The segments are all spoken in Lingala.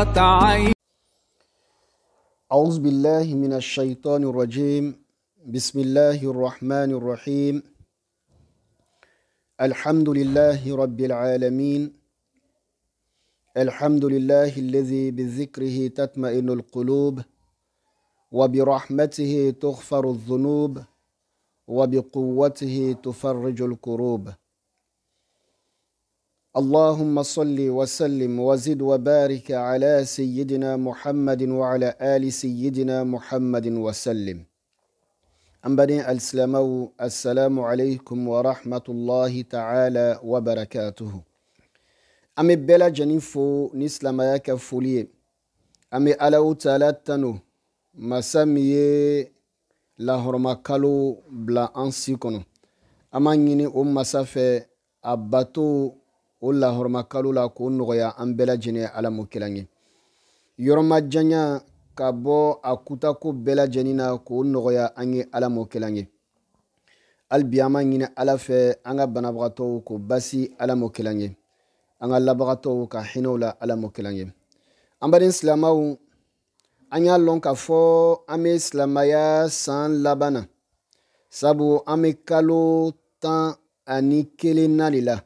قرة عين أعوذ بالله من الشيطان الرجيم بسم الله الرحمن الرحيم الحمد لله رب العالمين الحمد لله الذي بذكره تطمئن القلوب وبرحمته تغفر الذنوب وبقوته تفرج الكروب اللهم صل وسلم وزد وبارك على سيدنا محمد وعلى آل سيدنا محمد وسلم أنبني السلام السلام عليكم ورحمة الله تعالى وبركاته ام بلا جنفو نسلم يا فولي ام ألو تالتنو مسامي lahɔrɔma kalo bila an si kɔnɔ an b'a ɲini o masa o lahɔrɔma kalo la k'o nɔgɔya an bɛɛ lajɛlen ala m'o kɛla ye yɔrɔ ka bɔ a kutako bɛɛ lajɛlen na k'o nɔgɔya an ye ala m'o kɛla ye hali an b'a ɲini ala fɛ an ka banabagatɔw k'o basi ala m'o kɛla ye an ka labagatɔw ka hinɛw la ala m'o kɛla ye an baden silamaw an y'a lɔn k'a fɔ an bɛ silamaya san laban na sabu an bɛ kalo tan ani kelen na de la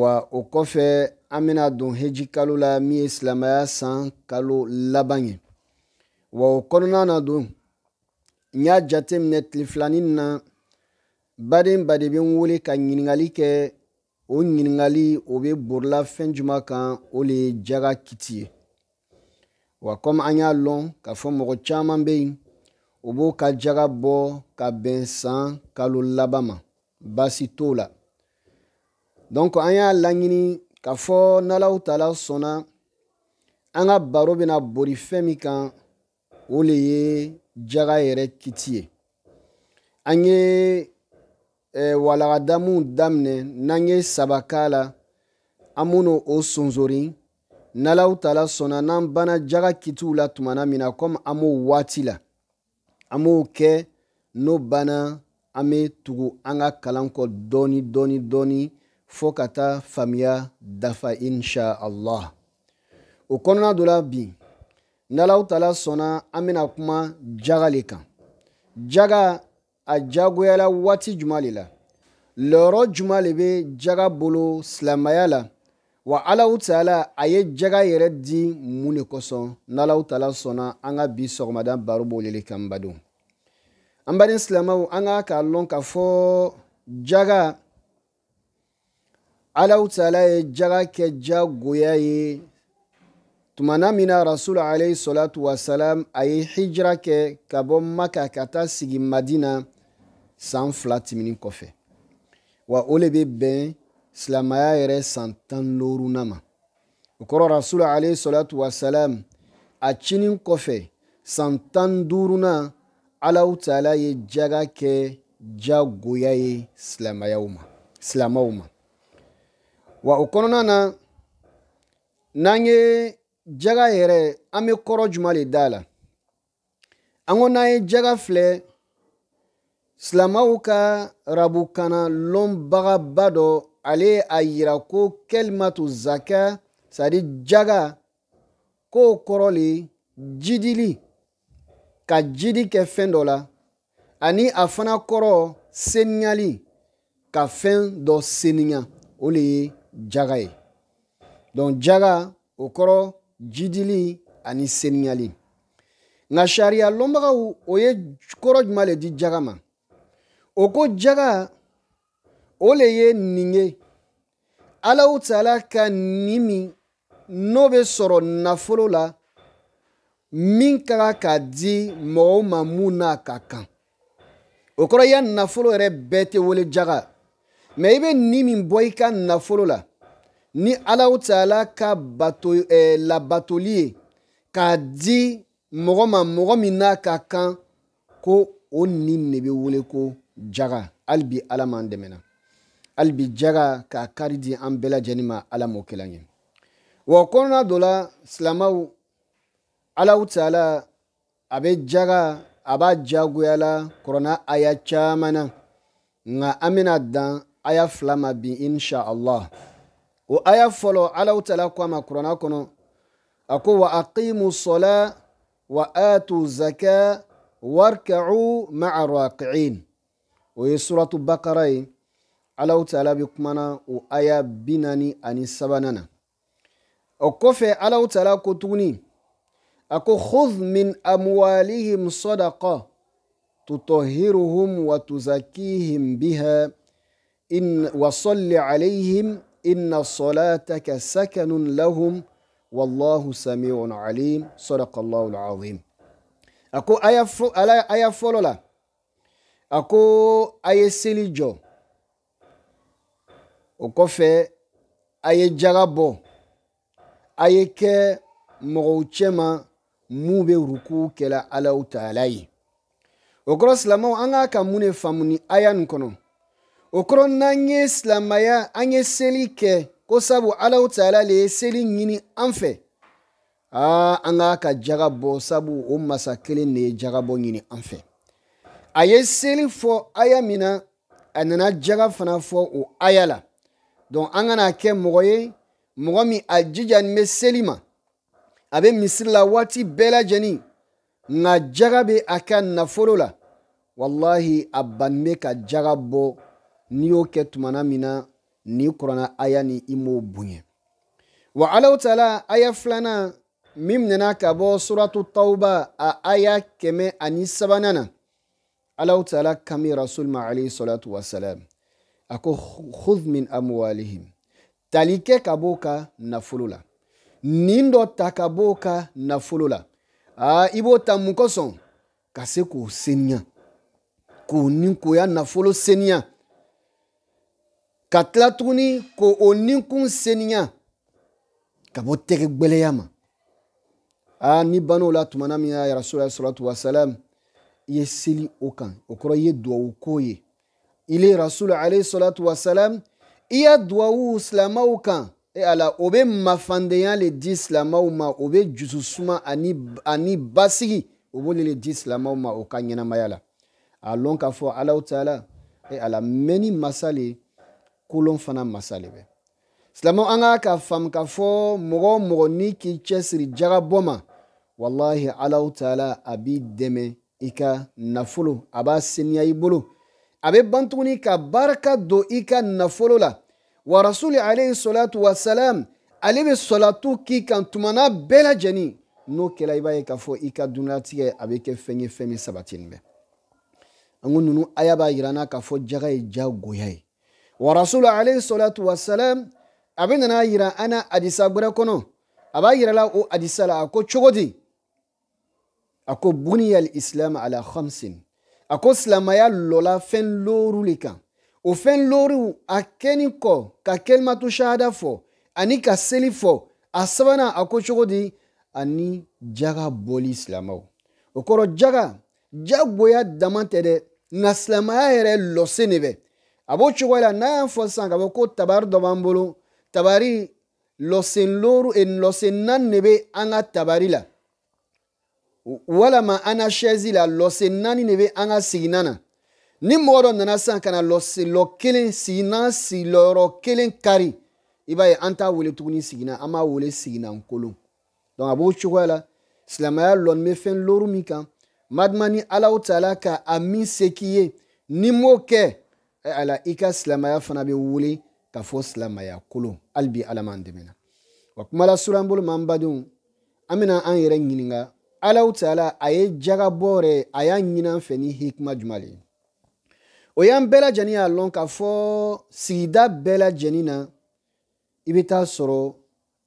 wa o kɔfɛ an bena don heji kalo la min ye silamaya san kalo laban ye wa o kɔnɔna na don n y'a jate minɛ tile filanin na baden bade be n wele ka ɲiningali kɛ o ɲiningali o be borila fɛn juman kan o le ye jaga kiti ye wa kɔmi an y'a lɔn k'a fɔ mɔgɔ caaman be yen o b'o ka jaga bɔ ka bɛn san kalo laban ma baasi t'o la donc an y'a laɲini k'a fɔ n'alaw tala sɔnna an ka baro bena bori fɛn min kan o le ye jaga yɛrɛ kiti ye an ye eh, walagadamuw daminɛ n'an ye saba k'a la an minnu o sonzori n'alaw tala sɔnna n'an banna jaga kitiw la tumana min na komi an b'o waati la an b'o kɛ n'o banna an be tugu an ka kalan kɔ dɔɔni dɔɔni dɔɔni Fou kata famya dafa insha Allah. Okononadola bin. Nalaw tala sona amina kuma jagalika. Jaga ajagwe la wati jumalila. Loro jumalibi jaga bolo slamayala. Wa alaw tala ayet jaga yereddi mouni koson. Nalaw tala sona anga bisogmadan barubo lelika mbadon. Mbade slamaw anga ka lonka fou jaga. alaw taala ye jaga kɛ jagoya ye tumana min na rasul alayhi salatu wasalam a ye hijira kɛ ka bɔ maka ka taa sigi madina saan fila timinin kɔfɛ wa o le be bɛn silamaya yɛrɛ saan tan loruna ma o kɔrɔ rasul alayhi salatu wasalam a cinin kɔfɛ saan tan duruna alaw taala ye jaga kɛ jagoya ye silamayaw ma silamaw ma wa o kɔnɔna na n'an ye jaga yɛrɛ an bɛ kɔrɔ juma le da la an ko n'an ye jaga filɛ silamaw ka rabukana lɔnbagaba dɔ ale ye a yira ko kɛlimatu zaka sadi jaga k'o kɔrɔ le jidili ka jidi kɛ fɛn dɔ la ani a fana kɔrɔ seniyali ka fɛn dɔ seniya o le ye jaga ye jaga o kɔrɔ jidili ani seniyali nka sariya lɔnbagaw o ye kɔrɔ juman le di jaga ma o ko jaga o le ye nin ye alaw taala ka nin min n'o bɛ sɔrɔ nafolo la min ka kan ka di mɔgɔ o ma mun n'a ka kan o kɔrɔ i ya nafolo yɛrɛ bɛɛ tɛ wele jaga mɛ i bɛ nin min bɔ i ka nafolo la ni alaw taala ka bato eh, labatoli ye k'a di mɔgɔ ma mɔgɔ min n'a ka kan ko o nin ne bɛ wele ko jaga hali bi ala m'an dɛmɛna hali bi jaga k'a kari di an bɛɛ lajɛlen ma ala m'o kɛla ɲɛ wa kɔnɔna dɔ la silamaw alaw taala a bɛ jaga a b'a jagoyala kɔrɔna aya caman na nka an bɛna dan aya fila ma bi insha allah. وآية فلو علو تلاقوا ما كرنا كنو أقول وأقيموا الصلاة وآتوا الزكاة واركعوا مع الراكعين وهي سورة البقرة علو تلا بكمنا وآية بناني أني سبننا أقول علو تلا كتوني أقول خذ من أموالهم صدقة تطهرهم وتزكيهم بها إن وصل عليهم إن صلاتك سكن لهم والله سميع عليم صدق الله العظيم أكو آية فو آية فولولا أكو آية أكو وكوفي آية جرابو آية كي مغوشما mu be ruku kɛla alaw taala ye o kɔrɔ silamaw an k'a ka mun ne faamu o kɔrɔ n'an ye silamaya an ye seli kɛ ko sabu alaw taala le ye seli ɲini an fɛ aa an k'a ka jaga bɔ sabu o masa kelen de ye jaga bɔ ɲini an fɛ a ye seli fɔ aya min na a nana jaga fana fɔ o aya la donc an kana kɛ mɔgɔ ye mɔgɔ min a jija nin bɛ seli ma a bɛ misiri la waati bɛɛ lajɛlen nka jaga bɛ a ka nafolo la walahi a banin bɛ ka jaga bɔ n'i y'o kɛ tumana min na ni kuranna aya ni i m'o bonya wa alaw taala aya filanan min minɛna ka bɔ suratu tawba a aya kɛmɛ ani sabanan na alaw taala kami rasul ma alayhi salatu wasalam a ko khudh min amwalihim tali kɛ ka b'o ka nafolo la nin dɔ ta ka b'o ka nafolo la aa i b'o ta mun kosɔn ka se k'o seniya k'o ni k'o ya nafolo seniya ka tila tuguni ko o ninkun seniya ka bɔ tɛgɛ gwɛlɛya ma a ni ban'o la tumana min ya rasula salatu wasalam i ye seli o kan o kɔrɔ i ye duwawu ko ye ile rasulu alayhi salatu wasalam i ya duwawu silamaw kan e ala o bɛ mafandenya le di silamaw ma o bɛ jususuma ani ani basigi o b'o le di silamaw ma o ka ɲɛnamaya la a lɔn k'a fɔ alaw taala e ala mɛnni masa le kolon fana masa le bɛ silamɛw an ka ka faamu ka fɔ mɔgɔ o mɔgɔ n'i k'i cɛsiri jagabɔ ma walahi alaw taala a b'i dɛmɛ i ka nafolo a b'a i bolo a bɛ ka barika don i nafolo la wa rasuli alayhi salatu wasalam ale bɛ salatu k'i kan tumana bɛɛ lajɛlen n'o kɛla i b'a ye k'a fɔ i ka dunanlatigɛ a bɛ kɛ fɛn ye fɛn min sabatilen bɛ an k'a fɔ jaga ye diyagoya ye wa rasulu alayhi salatu wa salam a bɛ nana yira an na hadisa gbɛrɛ kɔnɔ a b'a yira la o hadisa la a ko cogo di a ko buniyal islam ala khamsin a ko silamaya lɔla fɛn looru le kan o fɛn looru a kɛni kɔ ka kɛlimatu shahada fɔ ani ka seli fɔ a sabanan a ko cogo di ani jaga bɔli silamɛw o kɔrɔ jaga jagoya dama tɛ dɛ nka silamaya yɛrɛ lɔsen de bɛ abo chukwela na fosanga boko tabar do bambolo tabari losen loru en losen nan an ka tabari la walama ana chaise la losen nani ka siginan siginana ni mɔgɔ dɔ nana sisan ka na lɔ kelen sigina sigiyɔrɔ kelen kari i b'a ye an t'a wele tuguni siginan an b'a wele siginankolon donc a b'o cogoya la silamɛya lɔni bɛ fɛn loru min kan madima ni alaw taala ka a min se k'i ye n'i m'o kɛ ala i ka silamaya fana bɛ wuli ka fɔ silamaya kolon hali bi ala m'an dɛmɛ na wa kumala suran bolo ma an badenw an bɛna an yɛrɛ ɲininka alaw taala a ye jagabɔ yɛrɛ a y'a ɲini an fɛ ni hikima juma le ye o y'an bɛɛ lajɛlen y'a lɔn k'a fɔ sigida bɛɛ lajɛlen na i bɛ taa sɔrɔ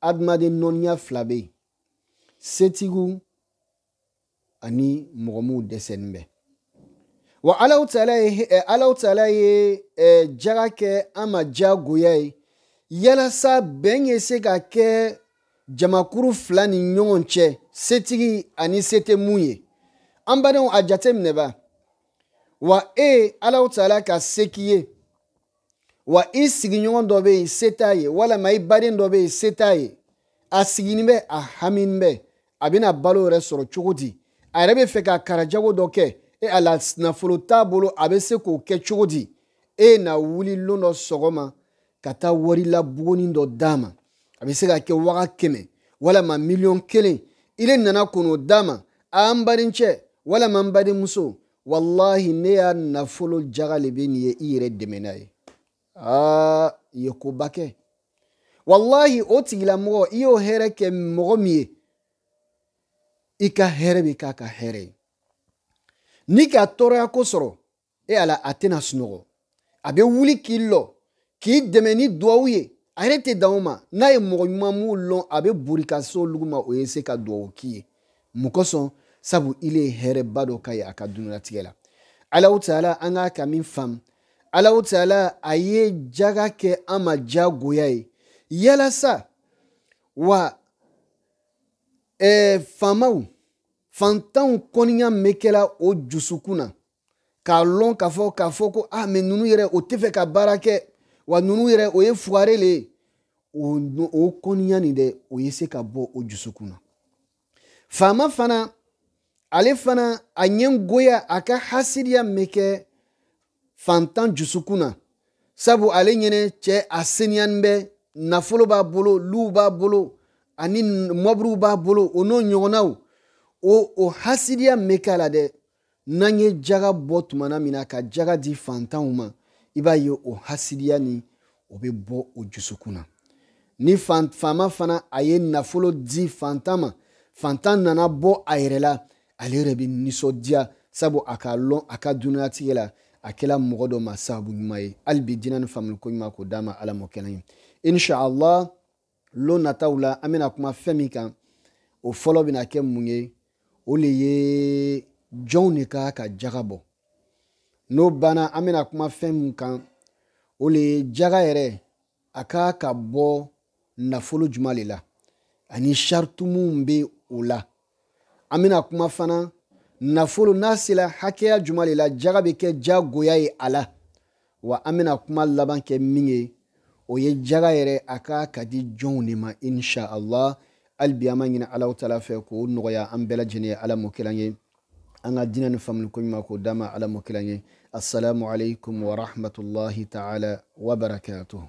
adamaden nɔniya fila bɛ yen setigiw ani mɔgɔ minnu dɛsɛlen bɛ wa alaw taala ye alaw taala ye jaga kɛ an ma diyagoya ye yalasa bɛn ye se ka kɛ jamakuru fila ni ɲɔgɔn cɛ setigi ani se tɛ mun ye an badenw a jate ba wa e alaw taala ka se k'i ye wa i sigiɲɔgɔn dɔ bɛ yen se t'a ye walama i baden dɔ bɛ yen se t'a ye a siginin bɛ a hamini bɛ a bɛna balo yɛrɛ sɔrɔ cogo di a yɛrɛ bɛ fɛ ka karajago dɔ kɛ e a t'a bolo a bɛ se k'o kɛ cogo di e na wuli lon dɔ sɔgɔma ka taa wari la buguni dɔ d'a ma a bɛ se ka kɛ waga kɛmɛ walama miliyɔn kelen ile nana kɔn'o d'a ma a n baden cɛ walama n baden muso walahi ne y'a nafolo jaga le bɛ nin ye i yɛrɛ dɛmɛ n'a ye aa i ye koba kɛ walahi o tigilamɔgɔ i y'o hɛrɛ kɛ mɔgɔ min ye i ka hɛrɛ bɛ k'a ka hɛrɛ ye n'i ka tɔɔrɔya ko e ala a tɛna sunɔgɔ a bɛ wuli k'i lɔ k'i dɛmɛ ni duwawu ye a yɛrɛ tɛ dan o ma n'a ye mɔgɔ ɲuman mun lɔn a bɛ boli ka se olu ma o ye se ka duwawu k'i ye mun kosɔn sabu ile ye hɛrɛba dɔ ka ye a ka dunulatigɛ la alaw taala an k'a ka min faamu alaw taala a ye jaga kɛ an ma diyagoya ye yalasa wa ɛɛ eh, faamaw fantanw kɔniya bɛ kɛla o jusukun na k'a lɔn k'a fɔ k'a fɔ ko ah mɛ ninnu yɛrɛ o tɛ fɛ ka baara kɛ wa ninnu yɛrɛ o ye fugare le ye o o kɔniya nin dɛ o ye se ka bɔ o jusukun na faama fana ale fana a ɲɛngoya a ka hasidiya bɛ kɛ fantan jusukun na sabu ale ɲɛnɛ cɛ a seniyanin bɛ nafolo b'a bolo luw b'a bolo ani mɔbiriw b'a bolo o n'o ɲɔgɔnnaw o o hasidiya min bɛ k'a la dɛ n'an ye jaga bɔ tuma na min na ka jaga di fantanw ma i b'a ye o hasidiya nin o bɛ bɔ o dusukun na ni faama fana a ye nafolo di fantan ma fantan nana bɔ a yɛrɛ la ale yɛrɛ bɛ nisɔndiya sabu a ka lɔn a ka dunuyatigi la a kɛra mɔgɔ dɔ ma sababu ɲuman ye hali bi dinɛ ni faamuli ko ɲuman k'o d'a ma ala m'o kɛnɛ ye inshallah lon nataw la an bɛna kuma fɛn min kan o fɔlɔ bɛna kɛ mun ye o le ye jɔnw de ka ka jaga bɔ n'o banna an bɛna kuma fɛn min kan o le ye jaga yɛrɛ a ka ka bɔ nafolo juma le la ani sariti bɛ o la an bɛna kuma fana nafolo n'a sera hakɛya juma le la jaga bɛ kɛ jagoya ye a la wa an bɛna kuma laban kɛ min ye o ye jaga yɛrɛ a ka ka di jɔnw de ma insha allah. hali bi an b'a ɲini alaw tala fɛ k'o nɔgɔya an bɛɛ lajɛlen ye ala mɔkilan ye an ka dinɛ ni faamuli ko ɲuman k'o d'a ma ala mɔkilan ye assalamu alaikum wa rahmatulahi ta'ala wa barakatuhu.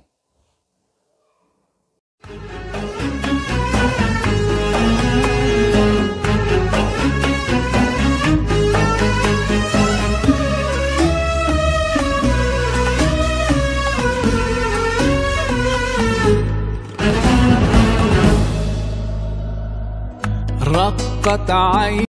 رقت عيني